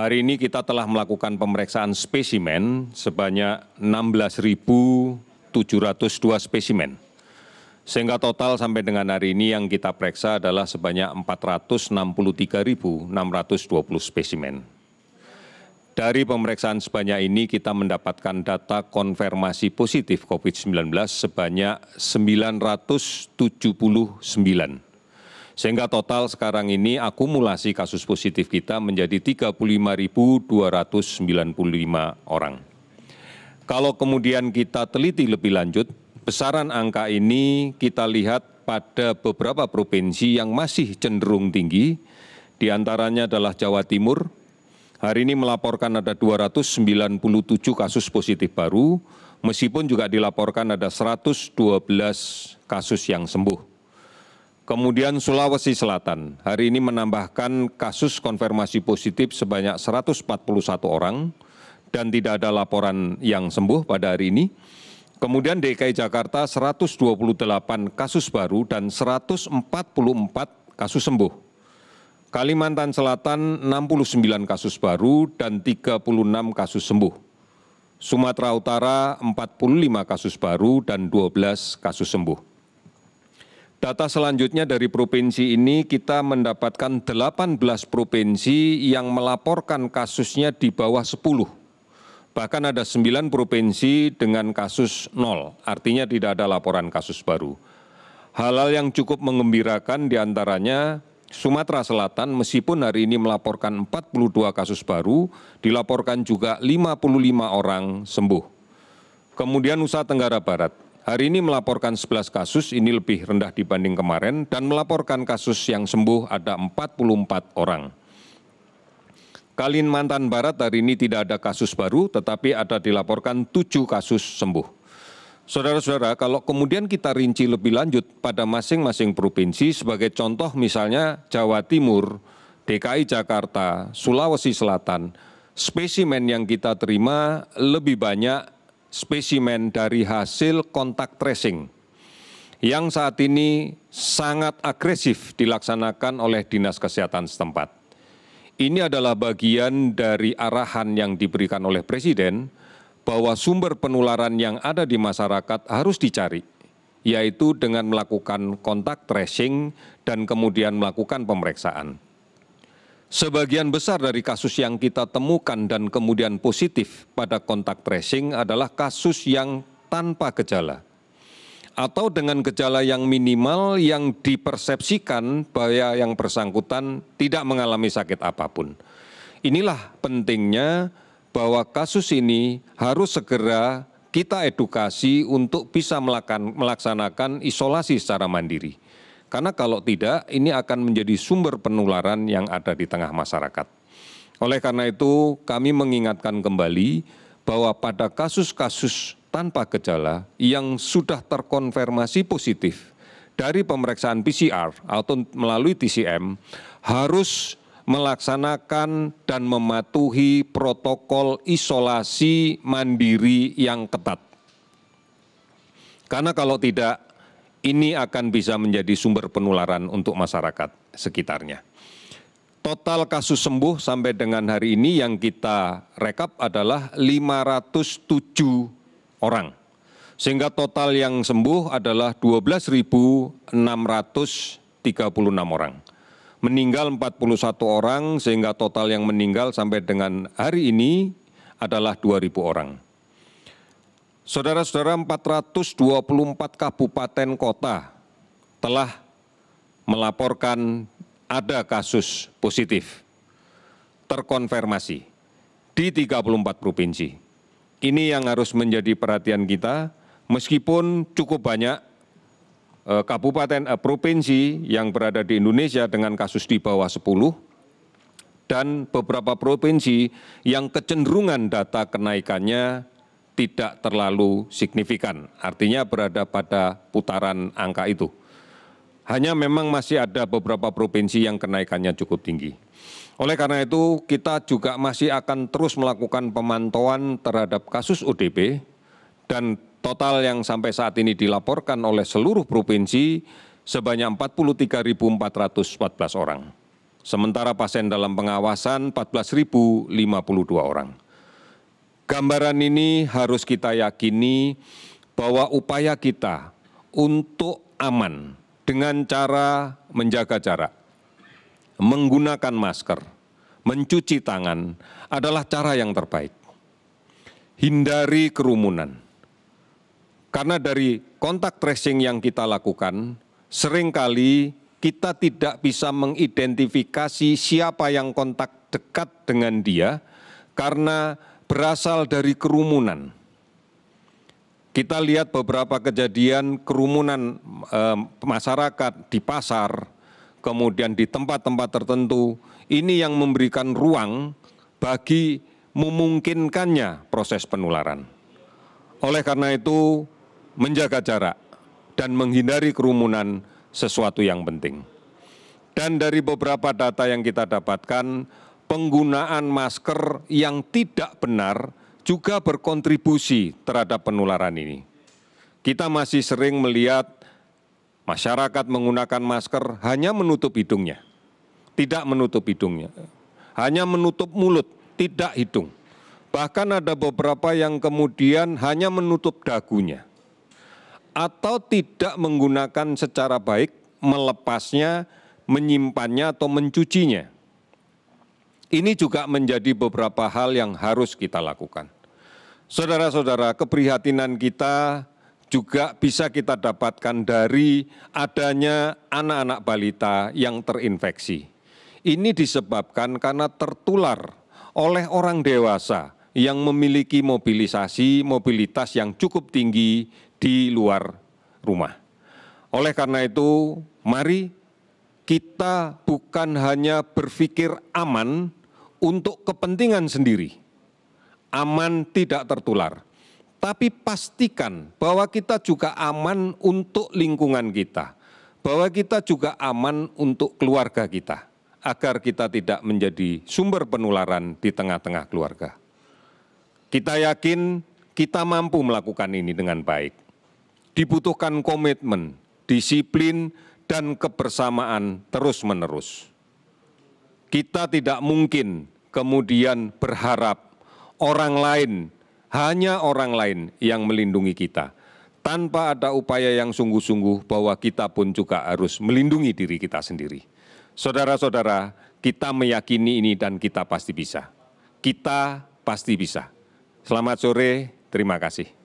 hari ini kita telah melakukan pemeriksaan spesimen sebanyak 16.702 spesimen. Sehingga total sampai dengan hari ini yang kita periksa adalah sebanyak 463.620 spesimen. Dari pemeriksaan sebanyak ini kita mendapatkan data konfirmasi positif COVID-19 sebanyak 979 sehingga total sekarang ini akumulasi kasus positif kita menjadi 35.295 orang. Kalau kemudian kita teliti lebih lanjut, besaran angka ini kita lihat pada beberapa provinsi yang masih cenderung tinggi, diantaranya adalah Jawa Timur, hari ini melaporkan ada 297 kasus positif baru, meskipun juga dilaporkan ada 112 kasus yang sembuh kemudian sulawesi selatan hari ini menambahkan kasus konfirmasi positif sebanyak 141 orang dan tidak ada laporan yang sembuh pada hari ini. Kemudian DKI Jakarta 128 kasus baru dan 144 kasus sembuh. Kalimantan Selatan 69 kasus baru dan 36 kasus sembuh. Sumatera Utara 45 kasus baru dan 12 kasus sembuh data selanjutnya dari provinsi ini kita mendapatkan delapan belas provinsi yang melaporkan kasusnya di bawah sepuluh bahkan ada sembilan provinsi dengan kasus nol artinya tidak ada laporan kasus baru Halal yang cukup mengembirakan diantaranya Sumatera Selatan meskipun hari ini melaporkan 42 kasus baru, dilaporkan juga 55 orang sembuh. Kemudian Nusa Tenggara Barat, hari ini melaporkan sebelas kasus ini lebih rendah dibanding kemarin dan melaporkan kasus yang sembuh ada empat orang. Kalimantan Barat hari ini tidak ada kasus baru, tetapi ada dilaporkan tujuh kasus sembuh. Saudara-saudara, kalau kemudian kita rinci lebih lanjut pada masing-masing provinsi, sebagai contoh misalnya Jawa Timur, DKI Jakarta, Sulawesi Selatan, spesimen yang kita terima lebih banyak spesimen dari hasil kontak tracing yang saat ini sangat agresif dilaksanakan oleh Dinas Kesehatan setempat. Ini adalah bagian dari arahan yang diberikan oleh Presiden bahwa sumber penularan yang ada di masyarakat harus dicari, yaitu dengan melakukan kontak tracing dan kemudian melakukan pemeriksaan sebagian besar dari kasus yang kita temukan dan kemudian positif pada kontak tracing adalah kasus yang tanpa gejala atau dengan gejala yang minimal yang dipersepsikan bahwa yang bersangkutan tidak mengalami sakit apapun. Inilah pentingnya bahwa kasus ini harus segera kita edukasi untuk bisa melaksanakan isolasi secara mandiri karena kalau tidak ini akan menjadi sumber penularan yang ada di tengah masyarakat. Oleh karena itu kami mengingatkan kembali bahwa pada kasus-kasus tanpa gejala yang sudah terkonfirmasi positif dari pemeriksaan PCR atau melalui TCM harus melaksanakan dan mematuhi protokol isolasi mandiri yang ketat. Karena kalau tidak, ini akan bisa menjadi sumber penularan untuk masyarakat sekitarnya. Total kasus sembuh sampai dengan hari ini yang kita rekap adalah 507 orang. Sehingga total yang sembuh adalah 12.636 orang. Meninggal 41 orang sehingga total yang meninggal sampai dengan hari ini adalah 2.000 orang. Saudara-saudara 424 kabupaten kota telah melaporkan ada kasus positif terkonfirmasi di 34 provinsi. Ini yang harus menjadi perhatian kita meskipun cukup banyak e, kabupaten eh, provinsi yang berada di Indonesia dengan kasus di bawah 10 dan beberapa provinsi yang kecenderungan data kenaikannya tidak terlalu signifikan, artinya berada pada putaran angka itu. Hanya memang masih ada beberapa provinsi yang kenaikannya cukup tinggi. Oleh karena itu, kita juga masih akan terus melakukan pemantauan terhadap kasus ODP dan total yang sampai saat ini dilaporkan oleh seluruh provinsi sebanyak 43.414 orang. Sementara pasien dalam pengawasan 14.052 orang. Gambaran ini harus kita yakini bahwa upaya kita untuk aman dengan cara menjaga jarak, menggunakan masker, mencuci tangan adalah cara yang terbaik. Hindari kerumunan. Karena dari kontak tracing yang kita lakukan, seringkali kita tidak bisa mengidentifikasi siapa yang kontak dekat dengan dia karena berasal dari kerumunan. Kita lihat beberapa kejadian kerumunan eh, masyarakat di pasar, kemudian di tempat-tempat tertentu, ini yang memberikan ruang bagi memungkinkannya proses penularan. Oleh karena itu, menjaga jarak dan menghindari kerumunan sesuatu yang penting. Dan dari beberapa data yang kita dapatkan, penggunaan masker yang tidak benar juga berkontribusi terhadap penularan ini. Kita masih sering melihat masyarakat menggunakan masker hanya menutup hidungnya, tidak menutup hidungnya, hanya menutup mulut, tidak hidung. Bahkan ada beberapa yang kemudian hanya menutup dagunya atau tidak menggunakan secara baik, melepasnya, menyimpannya, atau mencucinya. Ini juga menjadi beberapa hal yang harus kita lakukan. Saudara-saudara, keprihatinan kita juga bisa kita dapatkan dari adanya anak-anak balita yang terinfeksi. Ini disebabkan karena tertular oleh orang dewasa yang memiliki mobilisasi mobilitas yang cukup tinggi di luar rumah. Oleh karena itu, mari kita bukan hanya berpikir aman, untuk kepentingan sendiri, aman tidak tertular. Tapi pastikan bahwa kita juga aman untuk lingkungan kita, bahwa kita juga aman untuk keluarga kita, agar kita tidak menjadi sumber penularan di tengah-tengah keluarga. Kita yakin kita mampu melakukan ini dengan baik. Dibutuhkan komitmen, disiplin, dan kebersamaan terus-menerus kita tidak mungkin kemudian berharap orang lain, hanya orang lain yang melindungi kita. Tanpa ada upaya yang sungguh-sungguh bahwa kita pun juga harus melindungi diri kita sendiri. Saudara-saudara, kita meyakini ini dan kita pasti bisa. Kita pasti bisa. Selamat sore, terima kasih.